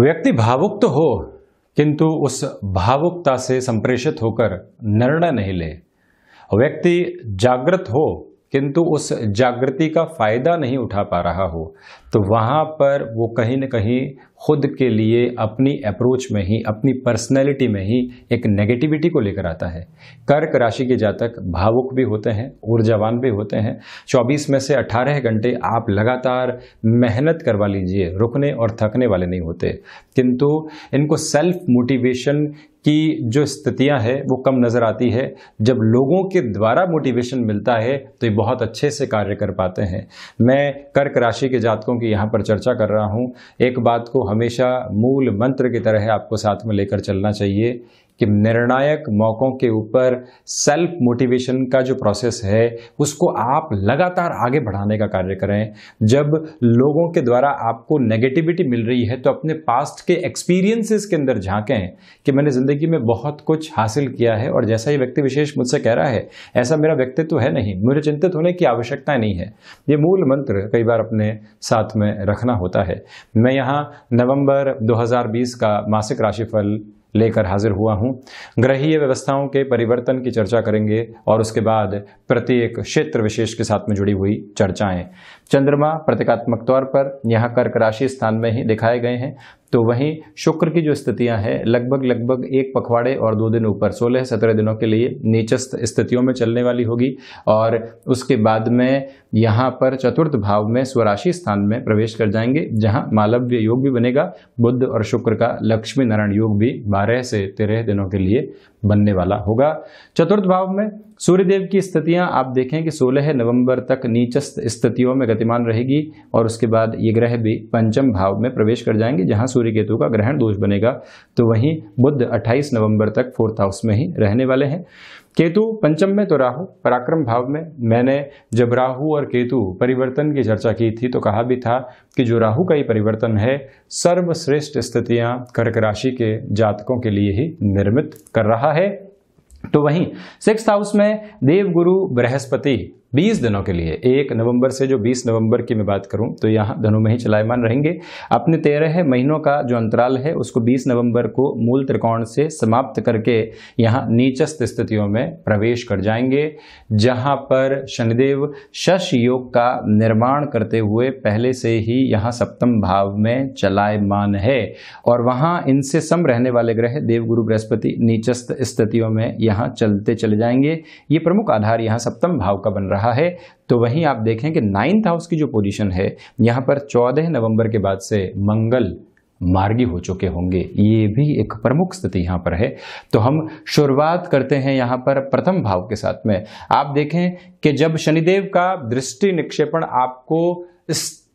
व्यक्ति भावुक तो हो किंतु उस भावुकता से संप्रेषित होकर निर्णय नहीं ले व्यक्ति जागृत हो किंतु उस जागृति का फायदा नहीं उठा पा रहा हो तो वहाँ पर वो कहीं ना कहीं खुद के लिए अपनी अप्रोच में ही अपनी पर्सनैलिटी में ही एक नेगेटिविटी को लेकर आता है कर्क राशि के जातक भावुक भी होते हैं ऊर्जावान भी होते हैं 24 में से 18 घंटे आप लगातार मेहनत करवा लीजिए रुकने और थकने वाले नहीं होते किंतु इनको सेल्फ मोटिवेशन की जो स्थितियां हैं वो कम नज़र आती है जब लोगों के द्वारा मोटिवेशन मिलता है तो ये बहुत अच्छे से कार्य कर पाते हैं मैं कर्क राशि के जातकों की यहाँ पर चर्चा कर रहा हूँ एक बात को हमेशा मूल मंत्र की तरह आपको साथ में लेकर चलना चाहिए कि निर्णायक मौक़ों के ऊपर सेल्फ मोटिवेशन का जो प्रोसेस है उसको आप लगातार आगे बढ़ाने का कार्य करें जब लोगों के द्वारा आपको नेगेटिविटी मिल रही है तो अपने पास्ट के एक्सपीरियंसेस के अंदर झांकें कि मैंने ज़िंदगी में बहुत कुछ हासिल किया है और जैसा ये व्यक्ति विशेष मुझसे कह रहा है ऐसा मेरा व्यक्तित्व है नहीं मुझे चिंतित होने की आवश्यकता नहीं है ये मूल मंत्र कई बार अपने साथ में रखना होता है मैं यहाँ नवंबर 2020 का मासिक राशिफल लेकर हाजिर हुआ हूं ग्रहीय व्यवस्थाओं के परिवर्तन की चर्चा करेंगे और उसके बाद प्रत्येक क्षेत्र विशेष के साथ में जुड़ी हुई चर्चाएं चंद्रमा प्रतीकात्मक तौर पर यहाँ कर्क राशि स्थान में ही दिखाए गए हैं तो वहीं शुक्र की जो स्थितियां हैं लगभग लगभग एक पखवाड़े और दो दिन ऊपर सोलह सत्रह दिनों के लिए नीचस्थ स्थितियों में चलने वाली होगी और उसके बाद में यहाँ पर चतुर्थ भाव में स्वराशि स्थान में प्रवेश कर जाएंगे जहाँ मालव्य योग भी बनेगा बुद्ध और शुक्र का लक्ष्मी नारायण योग भी बारह से तेरह दिनों के लिए बनने वाला होगा चतुर्थ भाव में सूर्यदेव की स्थितियां आप देखें कि 16 नवंबर तक नीचस्थ स्थितियों में गतिमान रहेगी और उसके बाद ये ग्रह भी पंचम भाव में प्रवेश कर जाएंगे जहां सूर्य केतु का ग्रहण दोष बनेगा तो वहीं बुद्ध 28 नवंबर तक फोर्थ हाउस में ही रहने वाले हैं केतु पंचम में तो राहु पराक्रम भाव में मैंने जब राहु और केतु परिवर्तन की चर्चा की थी तो कहा भी था कि जो राहु का ही परिवर्तन है सर्वश्रेष्ठ स्थितियां कर्क राशि के जातकों के लिए ही निर्मित कर रहा है तो वहीं सिक्स हाउस में देवगुरु बृहस्पति 20 दिनों के लिए एक नवंबर से जो 20 नवंबर की मैं बात करूं तो यहाँ धनों में ही चलायमान रहेंगे अपने तेरह महीनों का जो अंतराल है उसको 20 नवंबर को मूल त्रिकोण से समाप्त करके यहाँ नीचस्त स्थितियों में प्रवेश कर जाएंगे जहाँ पर शनिदेव शश योग का निर्माण करते हुए पहले से ही यहाँ सप्तम भाव में चलायमान है और वहाँ इनसे सम रहने वाले ग्रह देवगुरु बृहस्पति नीचस्त स्थितियों में यहाँ चलते चले जाएंगे ये प्रमुख आधार यहाँ सप्तम भाव का बन रहा रहा है तो वहीं आप देखें कि नाइन्थ हाउस की जो पोजीशन है यहाँ पर चौदह नवंबर के बाद से मंगल मार्गी हो चुके होंगे ये भी एक प्रमुख स्थिति यहाँ पर है तो हम शुरुआत करते हैं यहाँ पर प्रथम भाव के साथ में आप देखें कि जब शनिदेव का दृष्टि निक्षेपण आपको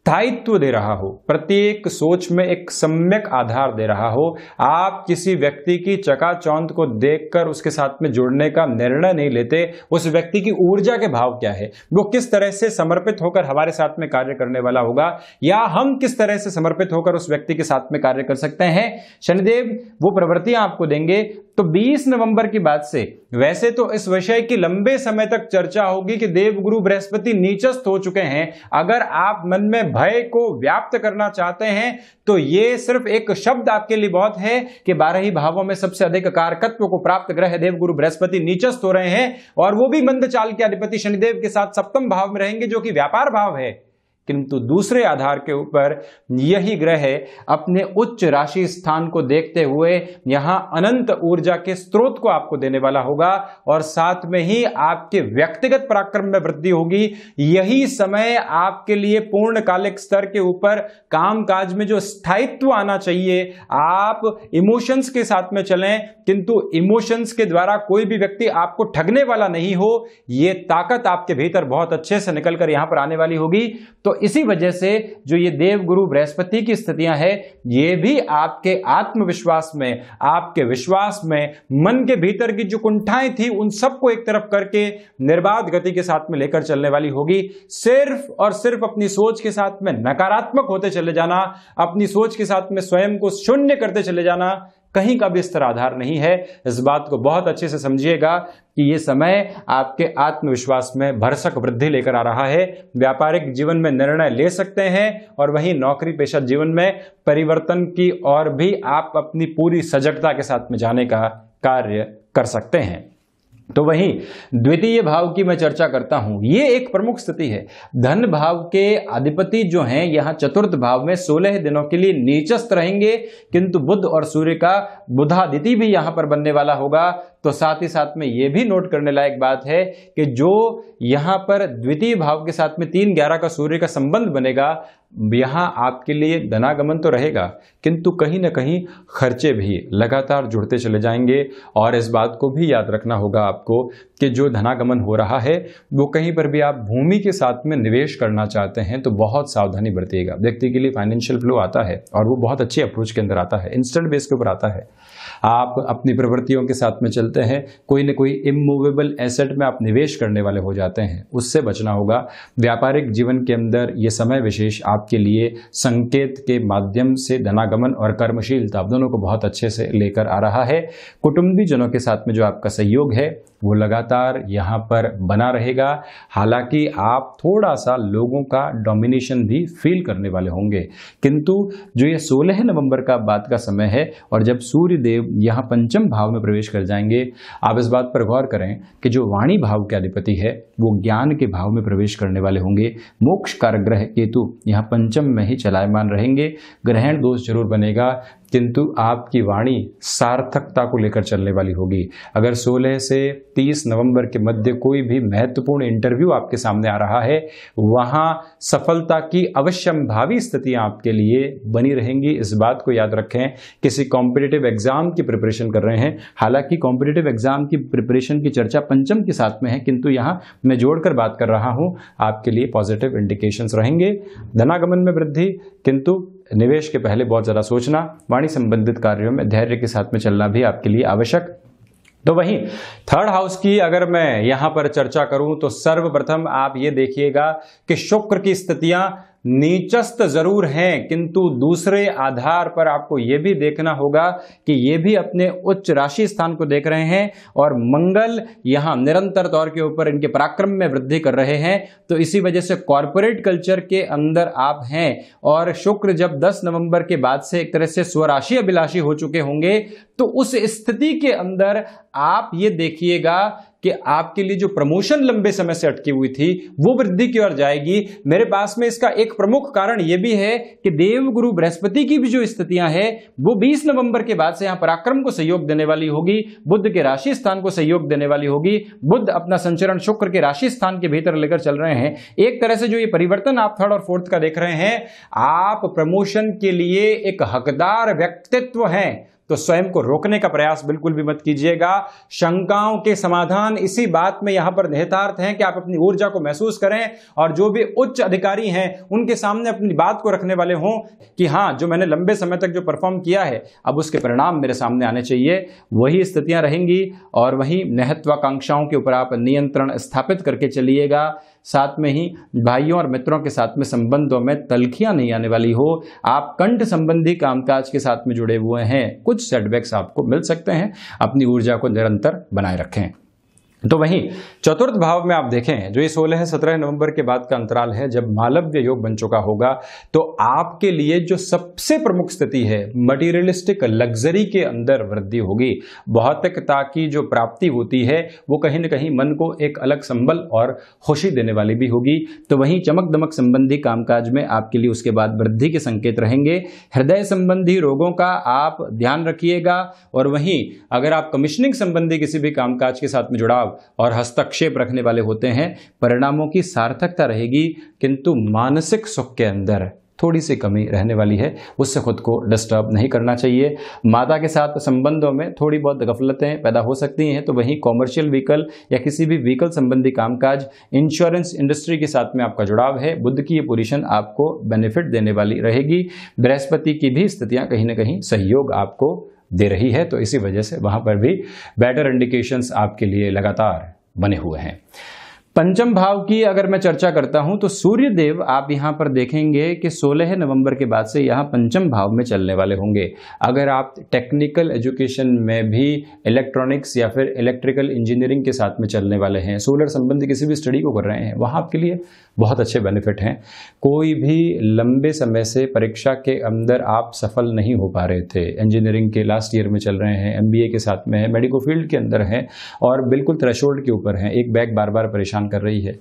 स्थायित्व दे रहा हो प्रत्येक सोच में एक सम्यक आधार दे रहा हो आप किसी व्यक्ति की चकाचौंध को देखकर उसके साथ में जुड़ने का निर्णय नहीं लेते उस व्यक्ति की ऊर्जा के भाव क्या है वो किस तरह से समर्पित होकर हमारे साथ में कार्य करने वाला होगा या हम किस तरह से समर्पित होकर उस व्यक्ति के साथ में कार्य कर सकते हैं शनिदेव वो प्रवृत्तियां आपको देंगे तो 20 नवंबर की बात से वैसे तो इस विषय की लंबे समय तक चर्चा होगी कि देवगुरु बृहस्पति नीचस्थ हो चुके हैं अगर आप मन में भय को व्याप्त करना चाहते हैं तो ये सिर्फ एक शब्द आपके लिए बहुत है कि बारह ही भावों में सबसे अधिक कारकत्व को प्राप्त ग्रह देवगुरु बृहस्पति नीचस्थ हो रहे हैं और वो भी मंद चाल के अधिपति शनिदेव के साथ सप्तम भाव में रहेंगे जो कि व्यापार भाव है किंतु दूसरे आधार के ऊपर यही ग्रह अपने उच्च राशि स्थान को देखते हुए यहां अनंत ऊर्जा के स्रोत को आपको देने वाला होगा और साथ में ही आपके व्यक्तिगत पराक्रम में वृद्धि होगी यही समय आपके लिए पूर्णकालिक स्तर के ऊपर कामकाज में जो स्थायित्व आना चाहिए आप इमोशंस के साथ में चलें किंतु इमोशंस के द्वारा कोई भी व्यक्ति आपको ठगने वाला नहीं हो ये ताकत आपके भीतर बहुत अच्छे से निकलकर यहां पर आने वाली होगी तो इसी वजह से जो ये देवगुरु बृहस्पति की स्थितियां हैं ये भी आपके आत्मविश्वास में आपके विश्वास में मन के भीतर की जो कुंठाएं थी उन सबको एक तरफ करके निर्बाध गति के साथ में लेकर चलने वाली होगी सिर्फ और सिर्फ अपनी सोच के साथ में नकारात्मक होते चले जाना अपनी सोच के साथ में स्वयं को शून्य करते चले जाना कहीं का भी स्तर आधार नहीं है इस बात को बहुत अच्छे से समझिएगा कि ये समय आपके आत्मविश्वास में भरसक वृद्धि लेकर आ रहा है व्यापारिक जीवन में निर्णय ले सकते हैं और वहीं नौकरी पेशा जीवन में परिवर्तन की और भी आप अपनी पूरी सजगता के साथ में जाने का कार्य कर सकते हैं तो वहीं द्वितीय भाव की मैं चर्चा करता हूं ये एक प्रमुख स्थिति है धन भाव के अधिपति जो हैं यहां चतुर्थ भाव में सोलह दिनों के लिए नीचस्त रहेंगे किंतु बुद्ध और सूर्य का बुधादिति भी यहां पर बनने वाला होगा तो साथ ही साथ में यह भी नोट करने लायक बात है कि जो यहां पर द्वितीय भाव के साथ में तीन ग्यारह का सूर्य का संबंध बनेगा यहाँ आपके लिए धनागमन तो रहेगा किंतु कहीं ना कहीं खर्चे भी लगातार जुड़ते चले जाएंगे और इस बात को भी याद रखना होगा आपको कि जो धनागमन हो रहा है वो कहीं पर भी आप भूमि के साथ में निवेश करना चाहते हैं तो बहुत सावधानी बरतिएगा व्यक्ति के लिए फाइनेंशियल फ्लो आता है और वो बहुत अच्छी अप्रोच के अंदर आता है इंस्टेंट बेस के ऊपर आता है आप अपनी प्रवृत्तियों के साथ में चलते हैं कोई ना कोई इमूवेबल एसेट में आप निवेश करने वाले हो जाते हैं उससे बचना होगा व्यापारिक जीवन के अंदर ये समय विशेष आप आपके लिए संकेत के माध्यम से धनागमन और कर्मशीलता दोनों को बहुत अच्छे से लेकर आ रहा है कुटुंबीजनों के साथ में जो आपका सहयोग है वो लगातार यहाँ पर बना रहेगा हालांकि आप थोड़ा सा लोगों का डोमिनेशन भी फील करने वाले होंगे किंतु जो ये 16 नवंबर का बात का समय है और जब सूर्य देव यहाँ पंचम भाव में प्रवेश कर जाएंगे आप इस बात पर गौर करें कि जो वाणी भाव के अधिपति है वो ज्ञान के भाव में प्रवेश करने वाले होंगे मोक्ष कारक ग्रह केतु यहाँ पंचम में ही चलायमान रहेंगे ग्रहण दोष जरूर बनेगा किंतु आपकी वाणी सार्थकता को लेकर चलने वाली होगी अगर 16 से 30 नवंबर के मध्य कोई भी महत्वपूर्ण इंटरव्यू आपके सामने आ रहा है वहां सफलता की भावी स्थितियां आपके लिए बनी रहेंगी इस बात को याद रखें किसी कॉम्पिटेटिव एग्जाम की प्रिपरेशन कर रहे हैं हालांकि कॉम्पिटेटिव एग्जाम की प्रिपरेशन की चर्चा पंचम के साथ में है किंतु यहां मैं जोड़कर बात कर रहा हूं आपके लिए पॉजिटिव इंडिकेशंस रहेंगे धनागमन में वृद्धि किंतु निवेश के पहले बहुत ज़्यादा सोचना वाणी संबंधित कार्यों में धैर्य के साथ में चलना भी आपके लिए आवश्यक तो वहीं थर्ड हाउस की अगर मैं यहां पर चर्चा करूं तो सर्वप्रथम आप ये देखिएगा कि शुक्र की स्थितियां नीचस्त जरूर हैं किंतु दूसरे आधार पर आपको यह भी देखना होगा कि ये भी अपने उच्च राशि स्थान को देख रहे हैं और मंगल यहां निरंतर तौर के ऊपर इनके पराक्रम में वृद्धि कर रहे हैं तो इसी वजह से कॉरपोरेट कल्चर के अंदर आप हैं और शुक्र जब 10 नवंबर के बाद से एक तरह से स्वराशि अभिलाषी हो चुके होंगे तो उस स्थिति के अंदर आप ये देखिएगा कि आपके लिए जो प्रमोशन लंबे समय से अटकी हुई थी वो वृद्धि की ओर जाएगी मेरे पास में इसका एक प्रमुख कारण यह भी है कि देवगुरु बृहस्पति की भी जो स्थितियां हैं वो 20 नवंबर के बाद से यहां पराक्रम को सहयोग देने वाली होगी बुद्ध के राशि स्थान को सहयोग देने वाली होगी बुद्ध अपना संचरण शुक्र के राशि स्थान के भीतर लेकर चल रहे हैं एक तरह से जो ये परिवर्तन आप थर्ड और फोर्थ का देख रहे हैं आप प्रमोशन के लिए एक हकदार व्यक्तित्व हैं तो स्वयं को रोकने का प्रयास बिल्कुल भी मत कीजिएगा शंकाओं के समाधान इसी बात में यहां पर निहितार्थ हैं कि आप अपनी ऊर्जा को महसूस करें और जो भी उच्च अधिकारी हैं उनके सामने अपनी बात को रखने वाले हों कि हाँ जो मैंने लंबे समय तक जो परफॉर्म किया है अब उसके परिणाम मेरे सामने आने चाहिए वही स्थितियां रहेंगी और वहीं महत्वाकांक्षाओं के ऊपर आप नियंत्रण स्थापित करके चलिएगा साथ में ही भाइयों और मित्रों के साथ में संबंधों में तलखियां नहीं आने वाली हो आप कंठ संबंधी कामकाज के साथ में जुड़े हुए हैं कुछ सेटबैक्स आपको मिल सकते हैं अपनी ऊर्जा को निरंतर बनाए रखें तो वहीं चतुर्थ भाव में आप देखें जो ये सोलह सत्रह नवंबर के बाद का अंतराल है जब मालव्य योग बन चुका होगा तो आपके लिए जो सबसे प्रमुख स्थिति है मटीरियलिस्टिक लग्जरी के अंदर वृद्धि होगी भौतिकता की जो प्राप्ति होती है वो कहीं ना कहीं मन को एक अलग संबल और खुशी देने वाली भी होगी तो वहीं चमक दमक संबंधी कामकाज में आपके लिए उसके बाद वृद्धि के संकेत रहेंगे हृदय संबंधी रोगों का आप ध्यान रखिएगा और वहीं अगर आप कमिश्निंग संबंधी किसी भी कामकाज के साथ में जुड़ाव और हस्तक्षेप रखने वाले होते हैं परिणामों की सार्थकता रहेगी किंतु मानसिक सुख के अंदर थोड़ी सी कमी रहने वाली है उससे खुद को डिस्टर्ब नहीं करना चाहिए माता के साथ संबंधों में थोड़ी बहुत गफलतें पैदा हो सकती हैं तो वहीं कॉमर्शियल व्हीकल या किसी भी व्हीकल संबंधी कामकाज इंश्योरेंस इंडस्ट्री के साथ में आपका जुड़ाव है बुद्ध की ये पोजिशन आपको बेनिफिट देने वाली रहेगी बृहस्पति की भी स्थितियाँ कहीं ना कहीं सहयोग आपको दे रही है तो इसी वजह से वहाँ पर भी बेटर इंडिकेशंस आपके लिए लगातार बने हुए हैं पंचम भाव की अगर मैं चर्चा करता हूं तो सूर्य देव आप यहां पर देखेंगे कि 16 नवंबर के बाद से यहां पंचम भाव में चलने वाले होंगे अगर आप टेक्निकल एजुकेशन में भी इलेक्ट्रॉनिक्स या फिर इलेक्ट्रिकल इंजीनियरिंग के साथ में चलने वाले हैं सोलर संबंधी किसी भी स्टडी को कर रहे हैं वहां आपके लिए बहुत अच्छे बेनिफिट हैं कोई भी लंबे समय से परीक्षा के अंदर आप सफल नहीं हो पा रहे थे इंजीनियरिंग के लास्ट ईयर में चल रहे हैं एम के साथ में है मेडिकल फील्ड के अंदर हैं और बिल्कुल थ्रेशोल्ड के ऊपर हैं एक बैग बार बार परेशान प्रदान कर रही है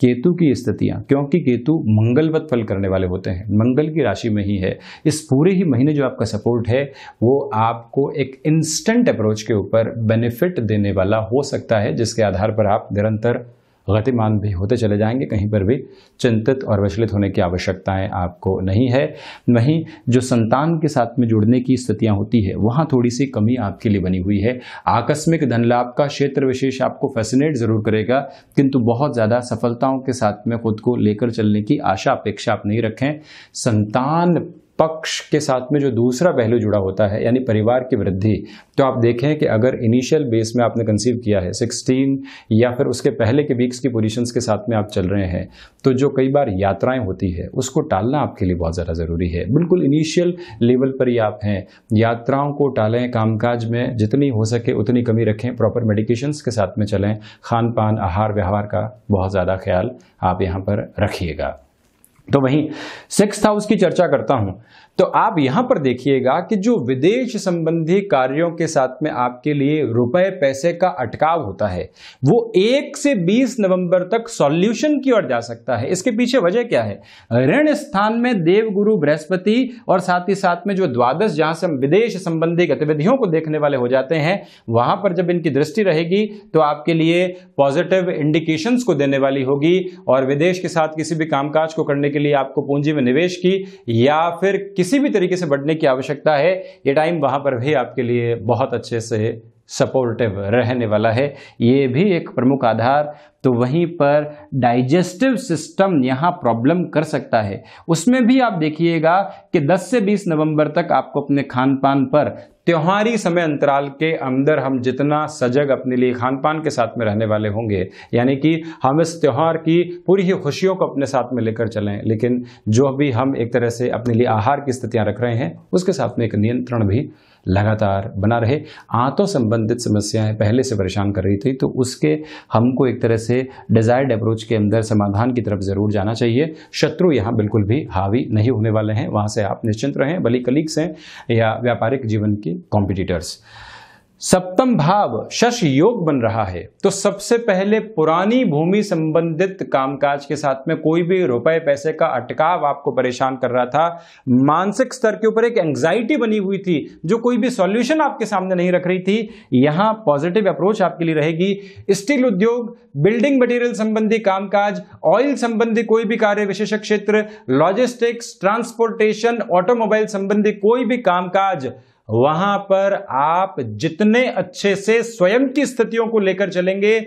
केतु की स्थितियाँ क्योंकि केतु मंगलवत फल करने वाले होते हैं मंगल की राशि में ही है इस पूरे ही महीने जो आपका सपोर्ट है वो आपको एक इंस्टेंट अप्रोच के ऊपर बेनिफिट देने वाला हो सकता है जिसके आधार पर आप निरंतर गतिमान भी होते चले जाएंगे कहीं पर भी चिंतित और विचलित होने की आवश्यकताएं आपको नहीं है वहीं जो संतान के साथ में जुड़ने की स्थितियां होती है वहां थोड़ी सी कमी आपके लिए बनी हुई है आकस्मिक धन लाभ का क्षेत्र विशेष आपको फैसिनेट ज़रूर करेगा किंतु बहुत ज़्यादा सफलताओं के साथ में खुद को लेकर चलने की आशा अपेक्षा आप नहीं रखें संतान पक्ष के साथ में जो दूसरा पहलू जुड़ा होता है यानी परिवार की वृद्धि तो आप देखें कि अगर इनिशियल बेस में आपने कंसीव किया है 16 या फिर उसके पहले के वीक्स की पोजिशन के साथ में आप चल रहे हैं तो जो कई बार यात्राएं होती है उसको टालना आपके लिए बहुत ज़्यादा ज़रूरी है बिल्कुल इनिशियल लेवल पर ही आप हैं यात्राओं को टालें कामकाज में जितनी हो सके उतनी कमी रखें प्रॉपर मेडिकेशंस के साथ में चलें खान पान आहार व्यवहार का बहुत ज़्यादा ख्याल आप यहाँ पर रखिएगा तो वहीं सिक्स हाउस की चर्चा करता हूं तो आप यहां पर देखिएगा कि जो विदेश संबंधी कार्यों के साथ में आपके लिए रुपए पैसे का अटकाव होता है वो एक से बीस नवंबर तक सॉल्यूशन की ओर जा सकता है इसके पीछे वजह क्या है ऋण स्थान में देवगुरु बृहस्पति और साथ ही साथ में जो द्वादश जहां से हम विदेश संबंधी गतिविधियों को देखने वाले हो जाते हैं वहां पर जब इनकी दृष्टि रहेगी तो आपके लिए पॉजिटिव इंडिकेशन को देने वाली होगी और विदेश के साथ किसी भी कामकाज को करने के लिए आपको पूंजी में निवेश की या फिर किसी किसी भी तरीके से बढ़ने की आवश्यकता है ये टाइम वहां पर भी आपके लिए बहुत अच्छे से सपोर्टिव रहने वाला है ये भी एक प्रमुख आधार तो वहीं पर डाइजेस्टिव सिस्टम यहाँ प्रॉब्लम कर सकता है उसमें भी आप देखिएगा कि 10 से 20 नवंबर तक आपको अपने खान पान पर त्योहारी समय अंतराल के अंदर हम जितना सजग अपने लिए खान पान के साथ में रहने वाले होंगे यानी कि हम इस त्यौहार की पूरी ही खुशियों को अपने साथ में लेकर चलें लेकिन जो भी हम एक तरह से अपने लिए आहार की स्थितियां रख रहे हैं उसके साथ में एक नियंत्रण भी लगातार बना रहे आंतों संबंधित समस्याएं पहले से परेशान कर रही थी तो उसके हमको एक तरह से से डिजायर्ड अप्रोच के अंदर समाधान की तरफ जरूर जाना चाहिए शत्रु यहाँ बिल्कुल भी हावी नहीं होने वाले हैं वहाँ से आप निश्चिंत रहें भली कलीग्स हैं या व्यापारिक जीवन के कॉम्पिटिटर्स सप्तम भाव शश योग बन रहा है तो सबसे पहले पुरानी भूमि संबंधित कामकाज के साथ में कोई भी रुपए पैसे का अटकाव आपको परेशान कर रहा था मानसिक स्तर के ऊपर एक एंग्जाइटी बनी हुई थी जो कोई भी सॉल्यूशन आपके सामने नहीं रख रही थी यहां पॉजिटिव अप्रोच आपके लिए रहेगी स्टील उद्योग बिल्डिंग मटेरियल संबंधी कामकाज ऑयल संबंधी कोई भी कार्य विशेष क्षेत्र लॉजिस्टिक्स ट्रांसपोर्टेशन ऑटोमोबाइल संबंधी कोई भी कामकाज वहां पर आप जितने अच्छे से स्वयं की स्थितियों को लेकर चलेंगे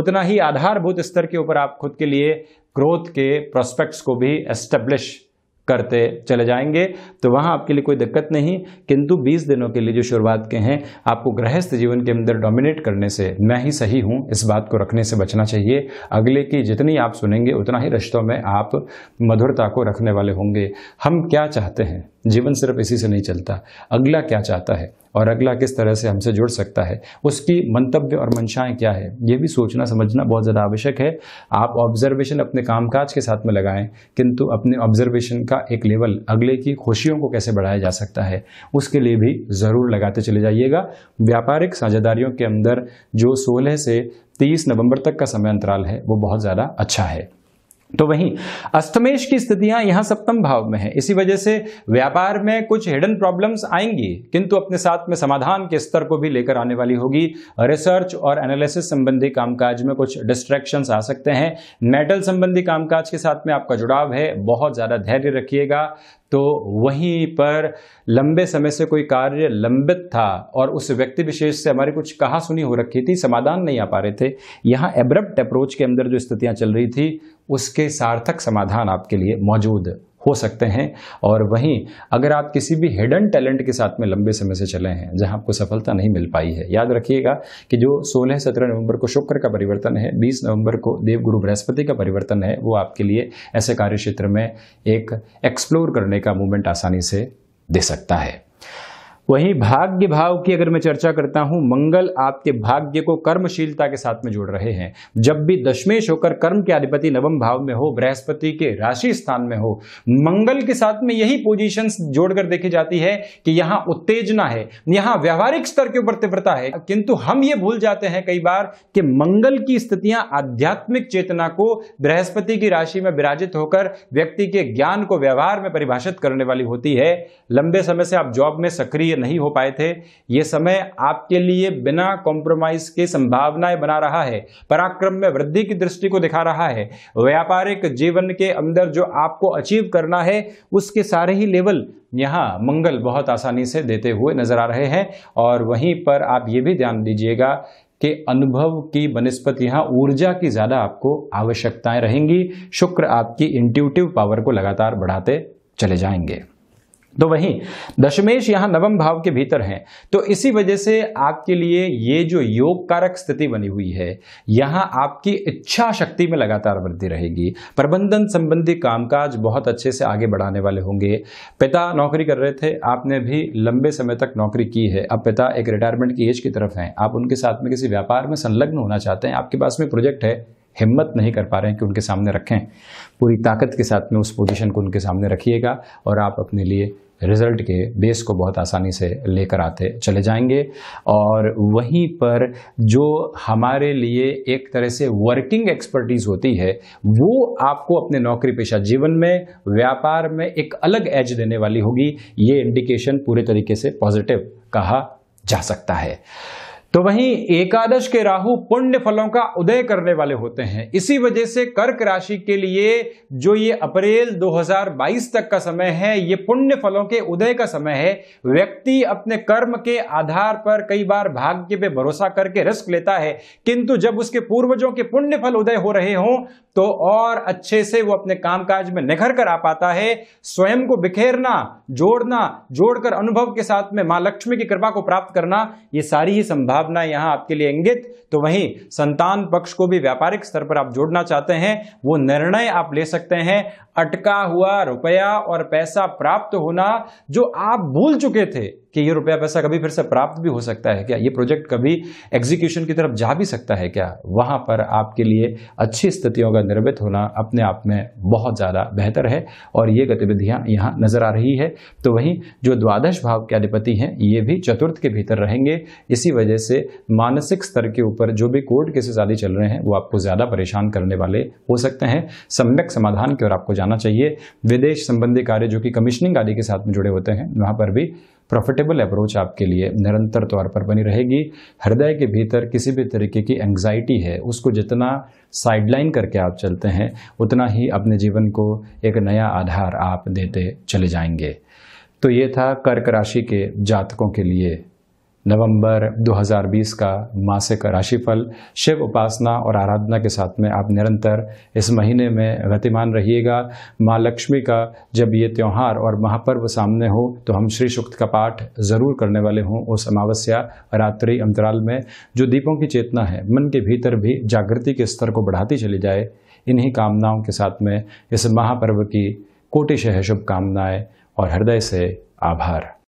उतना ही आधारभूत स्तर के ऊपर आप खुद के लिए ग्रोथ के प्रोस्पेक्ट्स को भी एस्टेब्लिश करते चले जाएंगे तो वहाँ आपके लिए कोई दिक्कत नहीं किंतु 20 दिनों के लिए जो शुरुआत के हैं आपको गृहस्थ जीवन के अंदर डोमिनेट करने से मैं ही सही हूँ इस बात को रखने से बचना चाहिए अगले की जितनी आप सुनेंगे उतना ही रिश्तों में आप मधुरता को रखने वाले होंगे हम क्या चाहते हैं जीवन सिर्फ इसी से नहीं चलता अगला क्या चाहता है और अगला किस तरह से हमसे जुड़ सकता है उसकी मंतव्य और मंशाएं क्या है ये भी सोचना समझना बहुत ज़्यादा आवश्यक है आप ऑब्जर्वेशन अपने कामकाज के साथ में लगाएं किंतु अपने ऑब्जर्वेशन का एक लेवल अगले की खुशियों को कैसे बढ़ाया जा सकता है उसके लिए भी ज़रूर लगाते चले जाइएगा व्यापारिक साझेदारियों के अंदर जो सोलह से तीस नवंबर तक का समय अंतराल है वो बहुत ज़्यादा अच्छा है तो वहीं अष्टमेश की स्थितियां यहां सप्तम भाव में है इसी वजह से व्यापार में कुछ हिडन प्रॉब्लम्स आएंगी किंतु अपने साथ में समाधान के स्तर को भी लेकर आने वाली होगी रिसर्च और एनालिसिस संबंधी कामकाज में कुछ डिस्ट्रैक्शंस आ सकते हैं मेटल संबंधी कामकाज के साथ में आपका जुड़ाव है बहुत ज़्यादा धैर्य रखिएगा तो वहीं पर लंबे समय से कोई कार्य लंबित था और उस व्यक्ति विशेष से हमारी कुछ कहा सुनी हो रखी थी समाधान नहीं आ पा रहे थे यहाँ एब्रप्ट अप्रोच के अंदर जो स्थितियाँ चल रही थी उसके सार्थक समाधान आपके लिए मौजूद हो सकते हैं और वहीं अगर आप किसी भी हिडन टैलेंट के साथ में लंबे समय से चले हैं जहां आपको सफलता नहीं मिल पाई है याद रखिएगा कि जो 16-17 नवंबर को शुक्र का परिवर्तन है 20 नवंबर को देव गुरु बृहस्पति का परिवर्तन है वो आपके लिए ऐसे कार्य क्षेत्र में एक एक्सप्लोर करने का मूवमेंट आसानी से दे सकता है वहीं भाग्य भाव की अगर मैं चर्चा करता हूं मंगल आपके भाग्य को कर्मशीलता के साथ में जोड़ रहे हैं जब भी दशमेश होकर कर्म के अधिपति नवम भाव में हो बृहस्पति के राशि स्थान में हो मंगल के साथ में यही पोजीशन जोड़कर देखी जाती है कि यहां उत्तेजना है यहां व्यवहारिक स्तर के ऊपर तीव्रता है किंतु हम ये भूल जाते हैं कई बार कि मंगल की स्थितियां आध्यात्मिक चेतना को बृहस्पति की राशि में विराजित होकर व्यक्ति के ज्ञान को व्यवहार में परिभाषित करने वाली होती है लंबे समय से आप जॉब में सक्रिय नहीं हो पाए थे ये समय आपके लिए बिना कॉम्प्रोमाइज के संभावनाएं बना रहा है पराक्रम में वृद्धि की दृष्टि को दिखा रहा है व्यापारिक जीवन के अंदर जो आपको अचीव करना है उसके सारे ही लेवल यहाँ मंगल बहुत आसानी से देते हुए नजर आ रहे हैं और वहीं पर आप ये भी ध्यान दीजिएगा के अनुभव की बनस्पत यहाँ ऊर्जा की ज़्यादा आपको आवश्यकताएं रहेंगी शुक्र आपकी इंट्यूटिव पावर को लगातार बढ़ाते चले जाएंगे तो वहीं दशमेश यहां नवम भाव के भीतर हैं तो इसी वजह से आपके लिए ये जो योग कारक स्थिति बनी हुई है यहां आपकी इच्छा शक्ति में लगातार वृद्धि रहेगी प्रबंधन संबंधी कामकाज बहुत अच्छे से आगे बढ़ाने वाले होंगे पिता नौकरी कर रहे थे आपने भी लंबे समय तक नौकरी की है अब पिता एक रिटायरमेंट की एज की तरफ हैं आप उनके साथ में किसी व्यापार में संलग्न होना चाहते हैं आपके पास में प्रोजेक्ट है हिम्मत नहीं कर पा रहे हैं कि उनके सामने रखें पूरी ताकत के साथ में उस पोजीशन को उनके सामने रखिएगा और आप अपने लिए रिज़ल्ट के बेस को बहुत आसानी से लेकर आते चले जाएंगे और वहीं पर जो हमारे लिए एक तरह से वर्किंग एक्सपर्टीज़ होती है वो आपको अपने नौकरी पेशा जीवन में व्यापार में एक अलग एज देने वाली होगी ये इंडिकेशन पूरे तरीके से पॉजिटिव कहा जा सकता है तो वहीं एकादश के राहु पुण्य फलों का उदय करने वाले होते हैं इसी वजह से कर्क राशि के लिए जो ये अप्रैल 2022 तक का समय है ये पुण्य फलों के उदय का समय है व्यक्ति अपने कर्म के आधार पर कई बार भाग्य पे भरोसा करके रिस्क लेता है किंतु जब उसके पूर्वजों के पुण्य फल उदय हो रहे हों तो और अच्छे से वो अपने काम में निखर कर आ पाता है स्वयं को बिखेरना जोड़ना जोड़कर अनुभव के साथ में मां लक्ष्मी की कृपा को प्राप्त करना ये सारी ही संभाव संभावना यहां आपके लिए इंगित तो वहीं संतान पक्ष को भी व्यापारिक स्तर पर आप जोड़ना चाहते हैं वो निर्णय आप ले सकते हैं अटका हुआ रुपया और पैसा प्राप्त होना जो आप भूल चुके थे कि ये रुपया पैसा कभी फिर से प्राप्त भी हो सकता है क्या ये प्रोजेक्ट कभी एग्जीक्यूशन की तरफ जा भी सकता है क्या वहाँ पर आपके लिए अच्छी स्थितियों का निर्मित होना अपने आप में बहुत ज़्यादा बेहतर है और ये गतिविधियाँ यहाँ नज़र आ रही है तो वहीं जो द्वादश भाव के अधिपति हैं ये भी चतुर्थ के भीतर रहेंगे इसी वजह से मानसिक स्तर के ऊपर जो भी कोर्ट केसेस आदि चल रहे हैं वो आपको ज़्यादा परेशान करने वाले हो सकते हैं सम्यक समाधान की ओर आपको जाना चाहिए विदेश संबंधी कार्य जो कि कमिश्निंग आदि के साथ में जुड़े होते हैं वहाँ पर भी प्रॉफिटेबल अप्रोच आपके लिए निरंतर तौर पर बनी रहेगी हृदय के भीतर किसी भी तरीके की एंग्जाइटी है उसको जितना साइडलाइन करके आप चलते हैं उतना ही अपने जीवन को एक नया आधार आप देते चले जाएंगे तो ये था कर्क राशि के जातकों के लिए नवंबर 2020 का मासिक राशिफल शिव उपासना और आराधना के साथ में आप निरंतर इस महीने में गतिमान रहिएगा माँ लक्ष्मी का जब ये त्यौहार और महापर्व सामने हो तो हम श्री शुक्त का पाठ ज़रूर करने वाले हों उस अमावस्या रात्रि अंतराल में जो दीपों की चेतना है मन के भीतर भी जागृति के स्तर को बढ़ाती चली जाए इन्हीं कामनाओं के साथ में इस महापर्व की कोटिश है शुभकामनाएँ और हृदय से आभार